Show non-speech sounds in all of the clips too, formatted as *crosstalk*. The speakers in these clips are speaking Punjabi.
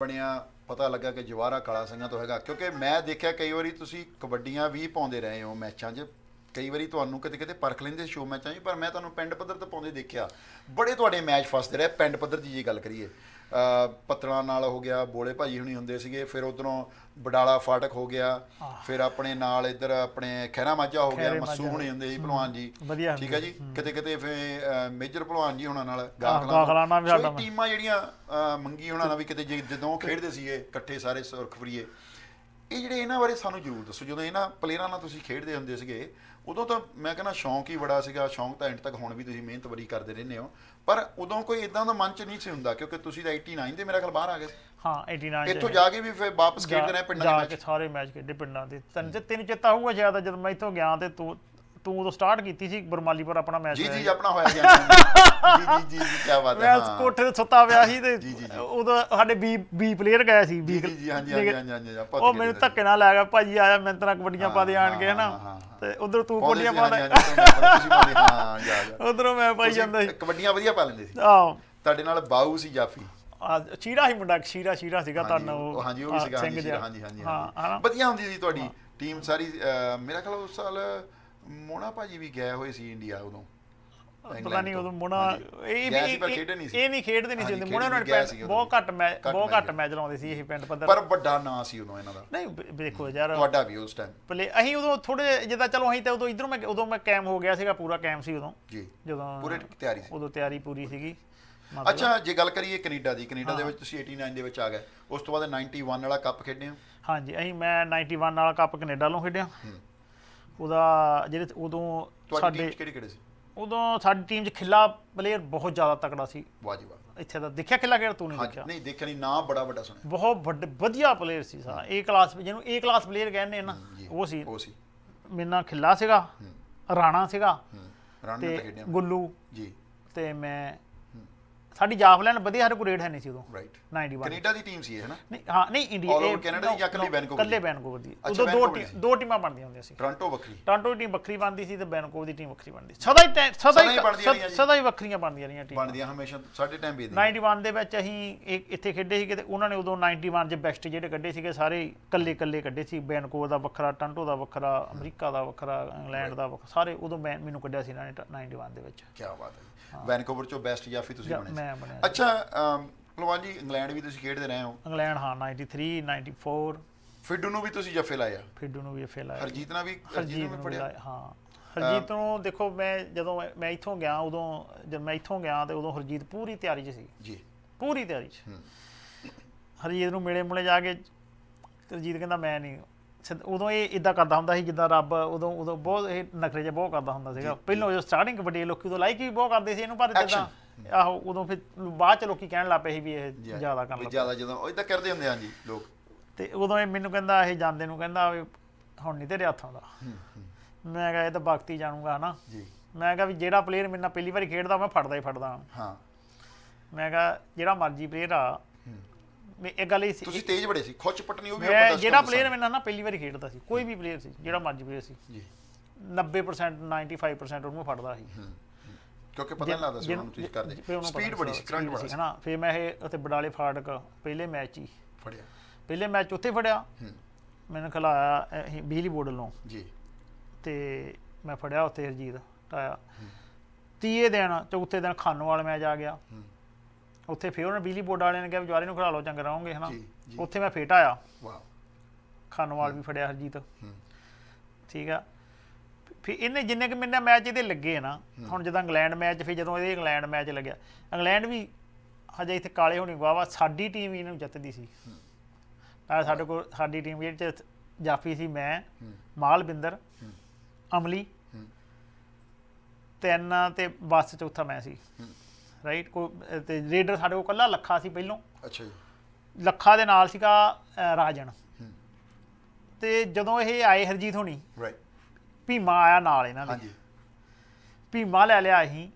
ਬਣਿਆ ਪਤਾ ਲੱਗਾ ਕਿ ਜਵਾਰਾ ਕਾਲਾ ਸਿੰਘਾਂ ਤੋਂ ਹੈਗਾ ਕਿਉਂਕਿ ਮੈਂ ਦੇਖਿਆ ਕਈ ਵਾਰੀ ਤੁਸੀਂ ਕਬੱਡੀਆਂ ਵੀ ਪਾਉਂਦੇ ਰਹੇ ਹੋ ਮੈਚਾਂ 'ਚ ਕਈ ਵਾਰੀ ਤੁਹਾਨੂੰ ਕਿਤੇ ਕਿਤੇ ਪਰਖ ਲੈਂਦੇ ਸ਼ੋਅ ਮੈਚਾਂ 'ਚ ਪਰ ਮੈਂ ਤੁਹਾਨੂੰ ਪਿੰਡ ਪੱਧਰ ਤੋਂ ਪਾਉਂਦੇ ਦੇਖਿਆ ਬੜੇ ਤੁਹਾਡੇ ਮੈਚ ਫਸਦੇ ਰਹੇ ਪਿੰਡ ਪੱਧਰ ਦੀ ਜੀ ਗੱਲ ਕਰੀਏ ਪਤਲਾ ਨਾਲ ਹੋ ਗਿਆ ਬੋਲੇ ਭਾਜੀ ਹੁਣੀ ਹੁੰਦੇ ਸੀਗੇ ਫਿਰ ਉਧਰੋਂ ਬਡਾਲਾ ਫਾਟਕ ਹੋ ਗਿਆ ਫਿਰ ਆਪਣੇ ਨਾਲ ਇੱਧਰ ਆਪਣੇ ਖੈਰਾ ਮਾਝਾ ਹੋ ਗਿਆ ਮਸੂ ਹੁਣੀ ਹੁੰਦੇ ਸੀ ਭਲਵਾਨ ਜੀ ਠੀਕ ਹੈ ਜੀ ਕਿਤੇ ਕਿਤੇ ਫੇ ਮੇਜਰ ਭਲਵਾਨ ਜੀ ਹੁਣਾਂ ਨਾਲ ਗਾਖਲਾਣਾ ਵੀ ਸਾਡਾ ਟੀਮਾਂ ਜਿਹੜੀਆਂ ਮੰਗੀ ਹੁਣਾਂ ਨਾਲ ਵੀ ਕਿਤੇ ਜਦੋਂ ਖੇਡਦੇ ਸੀਗੇ ਇਕੱਠੇ ਸਾਰੇ ਸੁਰਖਪਰੀਏ ਇਹ ਜਿਹੜੇ ਇਹਨਾਂ ਬਾਰੇ ਸਾਨੂੰ ਜ਼ਰੂਰ ਦੱਸੋ ਜਦੋਂ ਇਹਨਾਂ ਪਲੇਅਰਾਂ ਨਾਲ ਤੁਸੀਂ ਖੇਡਦੇ ਹੁੰਦੇ ਸੀਗੇ ਉਦੋਂ ਤਾਂ ਮੈਂ ਕਹਿੰਦਾ ਸ਼ੌਂਕ ਹੀ ਬੜਾ ਸੀਗਾ ਸ਼ੌਂਕ ਤਾਂ ਐਂਡ ਤੱਕ ਹੁਣ ਵੀ ਤੁਸੀਂ ਮਿਹਨਤ ਬੜੀ ਕਰਦੇ ਰਹਿੰਦੇ ਹੋ ਪਰ ਉਦੋਂ ਕੋਈ ਇਦਾਂ ਦਾ ਮਨ ਚ ਨਹੀਂ ਸੀ ਹੁੰਦਾ ਕਿਉਂਕਿ ਤੁਸੀਂ ਤਾਂ 89 ਦੇ ਮੇਰਾ ਖਿਆਲ ਬਾਹਰ ਆ ਗਏ ਹਾਂ 89 ਇੱਥੋਂ ਜਾ ਕੇ ਵੀ ਫਿਰ ਵਾਪਸ ਖੇਡਦੇ ਰਹੇ ਪਿੰਡਾਂ ਦੇ ਕੇ ਸਾਰੇ ਮੈਚ ਖੇਡੇ ਪਿੰਡਾਂ ਦੇ ਤਿੰਨ ਤਿੰਨ ਚਿੱਤਾ ਹੋਊਗਾ ਜ਼ਿਆਦਾ ਜਦੋਂ ਮੈਂ ਇੱਥੋਂ ਗਿਆ ਤੇ ਤੂੰ ਉਦੋਂ ਸਟਾਰਟ ਕੀਤੀ ਸੀ ਬਰਮਾਲੀ ਪਰ ਆਪਣਾ ਮੈਚ ਜੀ ਜੀ ਆਪਣਾ ਹੋਇਆ ਸੀ ਜੀ ਜੀ ਜੀ ਕੀ ਬਾਤ ਹੈ *laughs* ਮੈਂ ਕੋਠੇ ਤੇ ਸੁੱਤਾ ਪਿਆ ਸੀ ਤੇ ਉਦੋਂ ਸਾਡੇ ਬੀ ਬੀ ਪਲੇਅਰ ਗਿਆ ਸੀ ਬੀ ਜੀ ਜੀ ਹਾਂਜੀ ਹਾਂਜੀ ਹਾਂਜੀ ਆਪਾਂ ਉਹ ਮੈਨੂੰ ਧੱਕੇ ਨਾਲ ਲੈ ਗਿਆ ਭਾਜੀ ਆਇਆ ਮੈਂ ਤਰਾ ਕਬੱਡੀਆਂ ਪਾ ਦੇ ਆਣ ਕੇ ਹਨਾ ਤੇ ਉਧਰ ਤੂੰ ਕੋਲੀਆਂ ਦੇ ਹਾਂ ਜਾ ਜਾ ਉਧਰੋਂ ਮੈਂ ਪਾਈ ਜਾਂਦਾ ਸੀ ਕਬੱਡੀਆਂ ਵਧੀਆ ਪਾ ਲੈਂਦੇ ਸੀ ਆਹ ਤੁਹਾਡੇ ਨਾਲ ਬਾਊ ਸੀ ਜਾਫੀ ਆ ਚੀਰਾ ਹੀ ਮੁੰਡਾ ਖੀਰਾ ਸ਼ੀਰਾ ਸੀਗਾ ਤਾਂ ਉਹ ਹਾਂਜੀ ਉਹ ਵੀ ਸੀਗਾ ਹਾਂਜੀ ਹਾਂਜੀ ਹਾਂ ਵਧੀਆ ਹੁੰਦੀ ਸੀ ਤੁਹਾਡੀ ਟੀਮ ਸਾਰੀ ਮੇਰਾ ਖਿਆਲ ਉਸ ਸਾਲ ਮੋਣਾ ਭਾਜੀ ਵੀ ਗਏ ਹੋਏ ਸੀ ਇੰਡੀਆ ਉਦੋਂ ਪਤਾ ਨਹੀਂ ਉਦੋਂ ਮੋਣਾ ਇਹ ਵੀ ਇਹ ਨਹੀਂ ਖੇਡਦੇ ਨਹੀਂ ਸੀ ਮੋਣਾ ਨਾਲ ਬਹੁਤ ਘੱਟ ਮੈਚ ਬਹੁਤ ਘੱਟ ਮੈਚ ਲਾਉਂਦੇ ਸੀ ਇਹ ਪਿੰਡ ਪੱਧਰ ਪਰ ਵੱਡਾ ਨਾਂ ਸੀ ਉਦੋਂ ਇਹਨਾਂ ਦਾ ਨਹੀਂ ਦੇਖੋ ਯਾਰ ਤੁਹਾਡਾ ਵੀ ਉਸ ਟਾਈਮ ਪਲੇ ਅਸੀਂ ਉਦੋਂ ਥੋੜੇ ਜਿੱਦਾਂ ਚਲੋ ਅਸੀਂ ਤੇ ਉਦੋਂ ਇਧਰੋਂ ਮੈਂ ਉਦੋਂ ਮੈਂ ਕੈਮ ਹੋ ਗਿਆ ਸੀਗਾ ਪੂਰਾ ਕੈਮ ਸੀ ਉਦੋਂ ਜੀ ਜਦੋਂ ਪੂਰੀ ਤਿਆਰੀ ਸੀ ਉਦੋਂ ਤਿਆਰੀ ਪੂਰੀ ਸੀਗੀ ਅੱਛਾ ਜੇ ਗੱਲ ਕਰੀਏ ਕੈਨੇਡਾ ਦੀ ਕੈਨੇਡਾ ਦੇ ਵਿੱਚ ਤੁਸੀਂ 89 ਦੇ ਵਿੱਚ ਆ ਗਏ ਉਸ ਤੋਂ ਬਾਅਦ 91 ਵਾਲਾ ਕੱਪ ਖੇਡੇ ਹੋ ਹਾਂਜੀ ਅਸੀਂ ਮੈਂ 91 ਵਾਲਾ ਕੱਪ ਕੈਨੇਡਾ ਲੋਂ ਖੇਡਿਆ ਉਹਦਾ ਜਿਹੜੇ ਉਦੋਂ ਸਾਡੇ ਕਿਹੜੇ ਕਿਹੜੇ ਸੀ ਉਦੋਂ ਸਾਡੀ ਟੀਮ 'ਚ ਖਿੱਲਾ ਪਲੇਅਰ ਬਹੁਤ ਜ਼ਿਆਦਾ ਤਕੜਾ ਸੀ ਵਾਹ ਜੀ ਵਾਹ ਇੱਥੇ ਦਾ ਦੇਖਿਆ ਖਿੱਲਾ ਕਿਹੜਾ ਤੂੰ ਨਹੀਂ ਦੇਖਿਆ ਨਹੀਂ ਦੇਖਿਆ ਨਹੀਂ ਨਾ ਬੜਾ ਵੱਡਾ ਸੁਣਿਆ ਬਹੁਤ ਵਧੀਆ ਪਲੇਅਰ ਸੀ ਸਾ ਏ ਕਲਾਸ ਜਿਹਨੂੰ ਏ ਕਲਾਸ ਪਲੇਅਰ ਕਹਿੰਦੇ ਨਾ ਉਹ ਸੀ ਉਹ ਸੀ ਮੇਨਾ ਖਿੱਲਾ ਸੀਗਾ ਰਾਣਾ ਸੀਗਾ ਰਾਣਾ ਤੇ ਗੁੱਲੂ ਜੀ ਤੇ ਮੈਂ ਸਾਡੀ ਜਾਫਲੈਂਡ ਵਧੀਆ ਹਰ ਕੋ ਰੇਡ ਹੈ ਨਹੀਂ ਸੀ ਉਦੋਂ ਰਾਈਟ 91 ਕੈਨੇਡਾ ਦੀ ਟੀਮ ਸੀ ਹੈ ਨਾ ਨਹੀਂ ਹਾਂ ਨਹੀਂ ਇੰਡੀਆ ਇਹ ਕੈਨੇਡਾ ਦੀ ਜਾਂ ਕੱਲੇ ਵੈਨਕੂਵਰ ਕੱਲੇ ਦੀ ਉਦੋਂ ਦੋ ਦੋ ਟੀਮਾਂ ਬਣਦੀਆਂ ਹੁੰਦੀਆਂ ਸੀ ਟੋਰਾਂਟੋ ਵੱਖਰੀ ਟੋਰਾਂਟੋ ਦੀ ਟੀਮ ਵੱਖਰੀ ਬਣਦੀ ਸੀ ਤੇ ਵੈਨਕੂਵਰ ਦੀ ਟੀਮ ਵੱਖਰੀ ਬਣਦੀ ਸਦਾ ਹੀ ਸਦਾ ਹੀ ਸਦਾ ਹੀ ਵੱਖਰੀਆਂ ਬਣਦੀਆਂ ਰਹੀਆਂ ਟੀਮਾਂ ਬਣਦੀਆਂ ਹਮੇਸ਼ਾ ਸਾਡੇ ਟਾਈਮ ਵੀ 91 ਦੇ ਵਿੱਚ ਅਸੀਂ ਇੱਥੇ ਖੇਡੇ ਸੀ ਕਿ ਉਹਨਾਂ ਨੇ ਉਦੋਂ 91 ਦੇ ਬੈਸਟ ਜਿਹੜੇ ਕੱਢੇ ਸੀਗੇ ਸਾਰੇ ਕੱਲੇ ਕੱਲੇ ਕੱਢੇ ਸੀ ਵੈਨਕੂਵਰ ਦਾ ਵੱਖਰਾ ਟੋਰਾਂਟੋ ਦਾ ਵੱਖਰਾ ਅਮਰੀਕਾ ਦਾ ਵੱਖਰਾ ਇੰਗਲੈਂਡ ਦਾ ਵੱਖਰਾ ਸਾਰੇ ਉਦੋਂ ਮੈਨੂੰ ਕੱਢਿਆ ਸੀ ਇਹਨਾਂ ਨੇ 91 ਦੇ ਵਿੱਚ ਕੀ ਬਾਤ ਹੈ ਵੈਨਕੂਵਰ ਚੋਂ ਬੈਸਟ ਜਾਫੀ ਤੁਸੀਂ ਬਣੇ ਬਣਿਆ ਬਣਿਆ ਅੱਛਾ ਭਲਵਾਨ ਜੀ ਇੰਗਲੈਂਡ ਵੀ ਤੁਸੀਂ ਖੇਡਦੇ ਰਹੇ ਹੋ ਇੰਗਲੈਂਡ ਹਾਂ 93 94 ਫਿੱਡੂ ਨੂੰ ਵੀ ਤੁਸੀਂ ਜੱਫੇ ਲਾਇਆ ਫਿੱਡੂ ਨੂੰ ਵੀ ਜੱਫੇ ਲਾਇਆ ਹਰਜੀਤ ਨਾਲ ਵੀ ਹਰਜੀਤ ਨੂੰ ਪੜਿਆ ਹਾਂ ਹਰਜੀਤ ਨੂੰ ਦੇਖੋ ਮੈਂ ਜਦੋਂ ਮੈਂ ਇੱਥੋਂ ਗਿਆ ਉਦੋਂ ਜਦ ਮੈਂ ਇੱਥੋਂ ਗਿਆ ਤੇ ਉਦੋਂ ਹਰਜੀਤ ਪੂਰੀ ਤਿਆਰੀ 'ਚ ਸੀ ਜੀ ਪੂਰੀ ਤਿਆਰੀ 'ਚ ਹਰਜੀਤ ਨੂੰ ਮਿਲੇ ਮੁਲੇ ਜਾ ਕੇ ਹਰਜੀਤ ਕਹਿੰਦਾ ਮੈਂ ਨਹੀਂ ਉਦੋਂ ਇਹ ਇਦਾਂ ਕਰਦਾ ਹੁੰਦਾ ਸੀ ਜਿੱਦਾਂ ਰੱਬ ਉਦੋਂ ਉਦੋਂ ਬਹੁਤ ਇਹ ਨਖਰੇ ਜਿਹਾ ਬਹੁਤ ਕਰਦਾ ਹੁੰਦਾ ਸੀਗਾ ਪਹਿਲਾਂ ਜੋ ਸਟਾਰਟਿੰਗ ਕਬੱਡੀ ਲੋਕੀ ਉਦੋਂ ਲਾਈਕ ਹੀ ਬਹੁਤ ਕਰਦੇ ਸੀ ਇਹਨੂੰ ਪਰ ਇਦਾਂ ਆਹੋ ਉਦੋਂ ਫਿਰ ਬਾਅਦ ਚ ਲੋਕੀ ਕਹਿਣ ਲੱਪੇ ਸੀ ਵੀ ਇਹ ਜ਼ਿਆਦਾ ਕੰਮ ਲੱਗਾ ਜ਼ਿਆਦਾ ਜਦੋਂ ਇਦਾਂ ਕਰਦੇ ਹੁੰਦੇ ਆਂ ਜੀ ਲੋਕ ਤੇ ਉਦੋਂ ਇਹ ਮੈਨੂੰ ਕਹਿੰਦਾ ਇਹ ਜਾਂਦੇ ਨੂੰ ਕਹਿੰਦਾ ਵੀ ਹੁਣ ਨਹੀਂ ਤੇਰੇ ਹੱਥਾਂ ਦਾ ਮੈਂ ਕਿਹਾ ਇਹ ਤਾਂ ਬਾਕਤੀ ਜਾਣੂਗਾ ਹਨਾ ਜੀ ਮੈਂ ਕਿਹਾ ਵੀ ਜਿਹੜਾ ਪਲੇਅਰ ਮੇਰੇ ਨਾਲ ਪਹਿਲੀ ਵਾਰੀ ਖੇਡਦਾ ਮੈਂ ਫੜਦਾ ਹੀ ਫੜਦਾ ਹਾਂ ਮੈਂ ਕਿਹਾ ਜਿਹੜਾ ਮਰਜੀ ਪਲੇਅਰ ਆ ਮੈਂ ਇਹ ਗੱਲ ਹੀ ਸੀ ਤੁਸੀਂ ਤੇਜ਼ ਬੜੇ ਸੀ ਖੁੱਚ ਪਟਨੀ ਉਹ ਵੀ ਪਤਾ ਸੀ ਜਿਹੜਾ ਪਲੇਅਰ ਮੇਰੇ ਨਾਲ ਨਾ ਪਹਿਲੀ ਵਾਰੀ ਖੇਡਦਾ ਸੀ ਕੋਈ ਵੀ ਪਲੇਅਰ ਸੀ ਜਿਹੜਾ ਮਰਜੀ ਪਲੇਅਰ ਸੀ ਜੀ 90% 95% ਉਹਨੂੰ ਫੜਦਾ ਸੀ ਕਿਉਂਕਿ ਪਤਾ ਨਹੀਂ ਲੱਗਦਾ ਸੀ ਉਹਨਾਂ ਨੂੰ ਚੀਜ਼ ਕਰਦੇ ਸਪੀਡ ਬੜੀ ਸੀ ਕਰੰਟ ਬੜਾ ਸੀ ਹਨਾ ਫਿਰ ਮੈਂ ਇਹ ਉੱਥੇ ਬਡਾਲੇ ਫਾਟਕ ਪਹਿਲੇ ਮੈਚ ਹੀ ਫੜਿਆ ਪਹਿਲੇ ਮੈਚ ਉੱਥੇ ਫੜਿਆ ਮੈਨੂੰ ਖਿਲਾਇਆ ਬਿਜਲੀ ਬੋਰਡ ਨੂੰ ਜੀ ਤੇ ਮੈਂ ਫੜਿਆ ਉੱਥੇ ਹਰਜੀਤ ਆਇਆ ਤੀਏ ਦਿਨ ਚੌਥੇ ਦਿਨ ਖਾਨੋਵਾਲ ਮੈਚ ਆ ਗਿਆ ਉੱਥੇ ਫਿਰ ਉਹਨਾਂ ਬਿਜਲੀ ਬੋਰਡ ਵਾਲਿਆਂ ਨੇ ਕਿਹਾ ਜਵਾਰੇ ਨੂੰ ਖੜਾ ਲਓ ਚੰਗ ਰਹੋਗੇ ਹਨਾ ਉੱਥੇ ਮੈਂ ਫੇਟ ਆਇਆ ਵਾਹ ਖਾਨੋਵਾਲ ਵੀ ਫੜਿਆ ਹਰਜੀਤ ਠੀਕ ਆ ਫਿਰ ਇਹਨੇ ਜਿੰਨੇ ਕਿ ਮਿੰਨਾ ਮੈਚ ਇਹਦੇ ਲੱਗੇ ਨਾ ਹੁਣ ਜਦੋਂ ਇੰਗਲੈਂਡ ਮੈਚ ਫਿਰ ਜਦੋਂ ਇਹਦੇ ਇੰਗਲੈਂਡ ਮੈਚ ਲੱਗਿਆ ਇੰਗਲੈਂਡ ਵੀ ਹਜੇ ਇੱਥੇ ਕਾਲੇ ਹੋਣੀ ਵਾਵਾ ਸਾਡੀ ਟੀਮ ਇਹਨੂੰ ਜਿੱਤਦੀ ਸੀ ਨਾਲ ਸਾਡੇ ਕੋਲ ਸਾਡੀ ਟੀਮ ਜਿਹੜੀ ਚ ਜਾਫੀ ਸੀ ਮੈਂ ਮਾਲਬਿੰਦਰ ਅਮਲੀ ਤਿੰਨ ਤੇ ਬਸ ਚੌਥਾ ਮੈਂ ਸੀ ਰਾਈਟ ਕੋ ਤੇ ਰੇਡਰ ਸਾਡੇ ਕੋਲ ਕੱਲਾ ਲੱਖਾ ਸੀ ਪਹਿਲੋਂ ਅੱਛਾ ਜੀ ਲੱਖਾ ਦੇ ਨਾਲ ਸੀਗਾ ਰਾਜਨ ਤੇ ਜਦੋਂ ਇਹ ਆਏ ਹਰਜੀਤ ਹੋਣੀ ਰਾਈਟ ਭੀਮਾ ਆਇਆ ਨਾਲ ਇਹਨਾਂ ਦੇ ਹਾਂਜੀ ਭੀਮਾ ਲੈ ਲਿਆ ਅਸੀਂ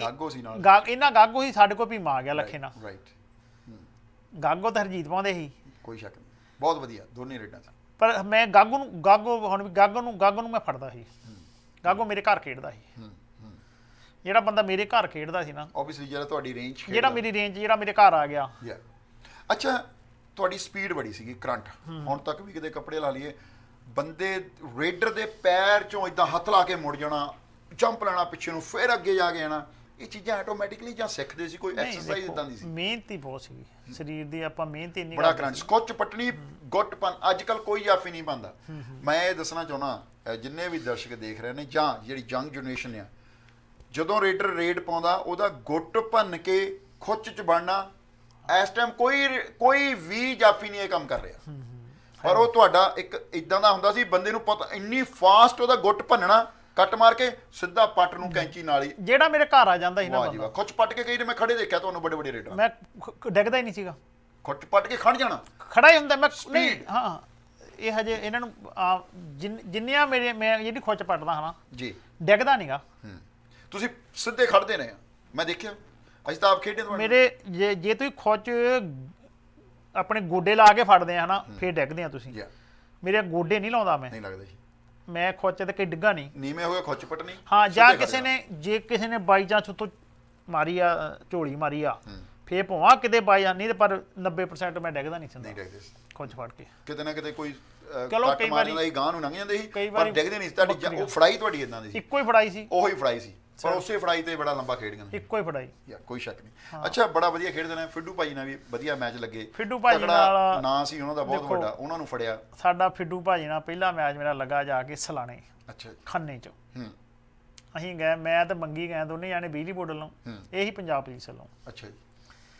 ਗਾਗੋ ਸੀ ਨਾਲ ਗਾਗ ਇਹਨਾਂ ਗਾਗੋ ਹੀ ਸਾਡੇ ਕੋਲ ਭੀਮਾ ਆ ਗਿਆ ਲੱਖੇ ਨਾਲ ਰਾਈਟ ਗਾਗੋ ਤਾਂ ਹਰਜੀਤ ਪਾਉਂਦੇ ਸੀ ਕੋਈ ਸ਼ੱਕ ਨਹੀਂ ਬਹੁਤ ਵਧੀਆ ਦੋਨੇ ਰੇਡਾਂ ਚ ਪਰ ਮੈਂ ਗਾਗੋ ਨੂੰ ਗਾਗੋ ਹੁਣ ਵੀ ਗਾਗੋ ਨੂੰ ਗਾਗੋ ਨੂੰ ਮੈਂ ਫੜਦਾ ਸੀ ਗਾਗੋ ਮੇਰੇ ਘਰ ਖੇਡਦਾ ਸੀ ਜਿਹੜਾ ਬੰਦਾ ਮੇਰੇ ਘਰ ਖੇਡਦਾ ਸੀ ਨਾ ਆਬਵੀਅਸਲੀ ਜਿਹੜਾ ਤੁਹਾਡੀ ਰੇਂਜ ਜਿਹੜਾ ਮੇਰੀ ਰੇਂਜ ਜਿਹੜਾ ਮੇਰੇ ਘਰ ਆ ਗਿਆ ਅੱਛਾ ਤੁਹਾਡੀ ਸਪੀਡ ਬੜੀ ਸੀਗੀ ਕਰੰਟ ਹੁਣ ਤੱਕ ਵੀ ਕਿਤੇ ਕੱਪੜੇ ਲਾ ਲਈਏ ਬੰਦੇ ਰੇਡਰ ਦੇ ਪੈਰ ਚੋਂ ਇਦਾਂ ਹੱਥ ਲਾ ਕੇ ਮੁੜ ਜਾਣਾ ਜੰਪ ਲੈਣਾ ਪਿੱਛੇ ਨੂੰ ਫਿਰ ਅੱਗੇ ਜਾ ਕੇ ਆਣਾ ਇਹ ਚੀਜ਼ਾਂ ਆਟੋਮੈਟਿਕਲੀ ਜਾਂ ਸਿੱਖਦੇ ਸੀ ਕੋਈ ਐਕਸਰਸਾਈਜ਼ ਇਦਾਂ ਦੀ ਸੀ ਮਿਹਨਤ ਹੀ ਬਹੁਤ ਸੀ ਸਰੀਰ ਦੀ ਆਪਾਂ ਮਿਹਨਤ ਇੰਨੀ ਬੜਾ ਕਰਾਂ ਸਕੋਚ ਪਟਣੀ ਗੁੱਟਪਨ ਅੱਜ ਕੱਲ ਕੋਈ ਆਫੀ ਨਹੀਂ ਬੰਦਾ ਮੈਂ ਇਹ ਦੱਸਣਾ ਚਾਹਣਾ ਜਿੰਨੇ ਵੀ ਦਰਸ਼ਕ ਦੇਖ ਰਹੇ ਨੇ ਜਾਂ ਜਿਹੜੀ ਜੰਗ ਜਨਰੇਸ਼ਨ ਆ ਜਦੋਂ ਰੇਡਰ ਰੇਡ ਪਾਉਂਦਾ ਉਹਦਾ ਗੁੱਟ ਪਨ ਕੇ ਖੁੱਚ ਚ ਬਣਨਾ ਇਸ ਟਾਈਮ ਕੋਈ ਕੋਈ ਵੀ ਜਾਫੀ ਨਹੀਂ ਇਹ ਕੰਮ ਕਰ ਰਿਹਾ ਪਰ ਉਹ ਤੁਹਾਡਾ ਇੱਕ ਇਦਾਂ ਦਾ ਹੁੰਦਾ ਸੀ ਬੰਦੇ ਨੂੰ ਪਤਾ ਇੰਨੀ ਫਾਸਟ ਉਹਦਾ ਗੁੱਟ ਭੰਨਣਾ ਕੱਟ ਮਾਰ ਕੇ ਸਿੱਧਾ ਪੱਟ ਨੂੰ ਕੈਂਚੀ ਨਾਲ ਹੀ ਜਿਹੜਾ ਮੇਰੇ ਘਰ ਆ ਜਾਂਦਾ ਸੀ ਨਾ ਵਾਹ ਜੀ ਵਾਹ ਖੁੱਚ ਪੱਟ ਕੇ ਕਈ ਨੇ ਮੈਂ ਖੜੇ ਦੇਖਿਆ ਤੁਹਾਨੂੰ ਬੜੇ ਬੜੇ ਰੇਟਾਂ ਮੈਂ ਡਿੱਗਦਾ ਹੀ ਨਹੀਂ ਸੀਗਾ ਖੁੱਟ ਪੱਟ ਕੇ ਖੜ ਜਾਣਾ ਖੜਾ ਹੀ ਹੁੰਦਾ ਮੈਂ ਨਹੀਂ ਹਾਂ ਇਹ ਹਜੇ ਇਹਨਾਂ ਨੂੰ ਜਿੰਨੀਆਂ ਮੇਰੇ ਮੈਂ ਜਿਹੜੀ ਖੁੱਚ ਪੱਟਦਾ ਹਾਂ ਜੀ ਡਿੱਗਦਾ ਨਹੀਂਗਾ ਤੁਸੀਂ ਸਿੱਧੇ ਖੜਦੇ ਨੇ ਮੈਂ ਦੇਖਿਆ ਅਜੇ ਤਾਂ ਆਪ ਖੇਡੇ ਤੁਹਾਡੇ ਮੇਰੇ ਜੇ ਜੇ ਤੁਸੀਂ ਖੁੱਚ ਆਪਣੇ ਗੋਡੇ ਲਾ ਕੇ ਫੜਦੇ ਆ ਹਨਾ ਫੇਰ ਡਿੱਗਦੇ ਆ ਤੁਸੀਂ ਮੇਰੇ ਗੋਡੇ ਨਹੀਂ ਲਾਉਂਦਾ ਮੈਂ ਨਹੀਂ ਲੱਗਦਾ ਮੈਂ ਖੁੱਚ ਤੇ ਕਿ ਡਿੱਗਾ ਨਹੀਂ ਨੀਵੇਂ ਹੋਏ ਖੁੱਚ ਨਹੀਂ ਹਾਂ ਜਾਂ ਕਿਸੇ ਨੇ ਜੇ ਕਿਸੇ ਨੇ ਬਾਈ ਜਾਂ ਤੋਂ ਮਾਰੀ ਆ ਝੋਲੀ ਮਾਰੀ ਆ ਫੇਰ ਭਵਾਂ ਕਿਤੇ ਬਾਈ ਜਾਂ ਨਹੀਂ ਤੇ ਪਰ 90% ਮੈਂ ਡਿੱਗਦਾ ਨਹੀਂ ਸੰਦਾ ਨਹੀਂ ਖੁੱਚ ਫੜ ਕੇ ਕਿਤੇ ਨਾ ਕਿਤੇ ਕੋਈ ਚਲੋ ਕਈ ਵਾਰੀ ਗਾਂ ਨੂੰ ਲੰਘ ਜਾਂਦੇ ਸੀ ਪਰ ਡਿੱਗਦੇ ਨਹੀਂ ਤੁਹਾਡੀ ਉਹ ਫੜਾਈ ਤੁਹਾਡੀ ਇਦਾਂ ਦੀ ਸੀ ਇੱਕੋ ਹੀ ਫੜਾਈ ਸੀ ਉਹੀ ਫੜਾਈ ਸੀ ਪਰ ਉਸੇ ਫੜਾਈ ਤੇ ਬੜਾ ਲੰਬਾ ਖੇਡ ਗਿਆ ਇੱਕੋ ਹੀ ਫੜਾਈ ਯਾ ਕੋਈ ਸ਼ੱਕ ਨਹੀਂ ਅੱਛਾ ਬੜਾ ਵਧੀਆ ਖੇਡਦੇ ਨੇ ਫਿੱਡੂ ਭਾਈ ਨਾਲ ਵੀ ਵਧੀਆ ਮੈਚ ਲੱਗੇ ਫਿੱਡੂ ਭਾਈ ਨਾਲ ਨਾਂ ਸੀ ਉਹਨਾਂ ਦਾ ਬਹੁਤ ਵੱਡਾ ਉਹਨਾਂ ਨੂੰ ਫੜਿਆ ਸਾਡਾ ਫਿੱਡੂ ਭਾਈ ਨਾਲ ਪਹਿਲਾ ਮੈਚ ਮੇਰਾ ਲੱਗਾ ਜਾ ਕੇ ਸਲਾਣੇ ਅੱਛਾ ਖੰਨੇ ਚ ਹੂੰ ਅਸੀਂ ਗਏ ਮੈਂ ਤੇ ਮੰਗੀ ਗਏ ਦੋਨੇ ਜਾਣੇ ਬਿਜਲੀ ਬੋਰਡ ਵੱਲੋਂ ਇਹੀ ਪੰਜਾਬ ਪੁਲਿਸ ਵੱਲੋਂ ਅੱਛਾ ਜੀ